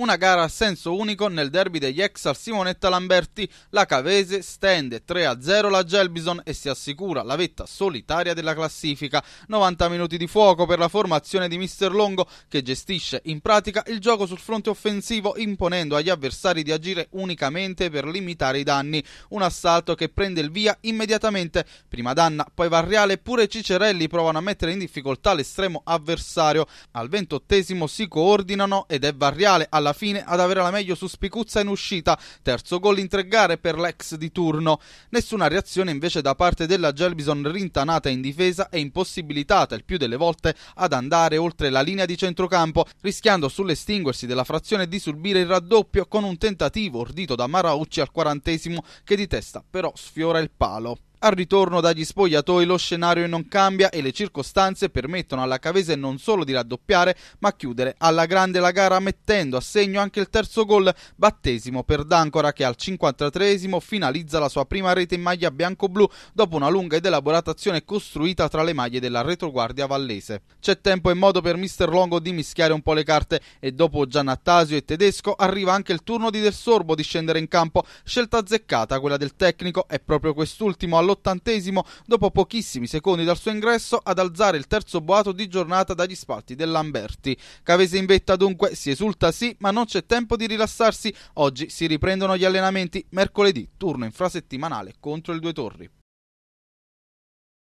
Una gara a senso unico nel derby degli ex al Simonetta Lamberti. La Cavese stende 3-0 la Gelbison e si assicura la vetta solitaria della classifica. 90 minuti di fuoco per la formazione di Mister Longo che gestisce in pratica il gioco sul fronte offensivo imponendo agli avversari di agire unicamente per limitare i danni. Un assalto che prende il via immediatamente. Prima Danna, poi Varriale e pure Cicerelli provano a mettere in difficoltà l'estremo avversario. Al ventottesimo si coordinano ed è Varriale alla alla fine ad avere la meglio su Spicuzza in uscita, terzo gol in tre gare per l'ex di turno. Nessuna reazione invece da parte della Gelbison rintanata in difesa e impossibilitata il più delle volte ad andare oltre la linea di centrocampo, rischiando sull'estinguersi della frazione di subire il raddoppio con un tentativo ordito da Maraucci al quarantesimo che di testa però sfiora il palo. Al ritorno dagli spogliatoi lo scenario non cambia e le circostanze permettono alla Cavese non solo di raddoppiare, ma chiudere alla grande la gara mettendo a segno anche il terzo gol, battesimo per D'Ancora che al 53 finalizza la sua prima rete in maglia bianco-blu dopo una lunga ed elaborata azione costruita tra le maglie della retroguardia vallese. C'è tempo e modo per Mister Longo di mischiare un po' le carte e dopo Giannattasio e Tedesco arriva anche il turno di Del Sorbo di scendere in campo, scelta azzeccata quella del tecnico è proprio quest'ultimo allora all'ottantesimo dopo pochissimi secondi dal suo ingresso ad alzare il terzo boato di giornata dagli spalti del Lamberti. Cavese in vetta dunque si esulta sì, ma non c'è tempo di rilassarsi. Oggi si riprendono gli allenamenti, mercoledì turno infrasettimanale contro il Due Torri.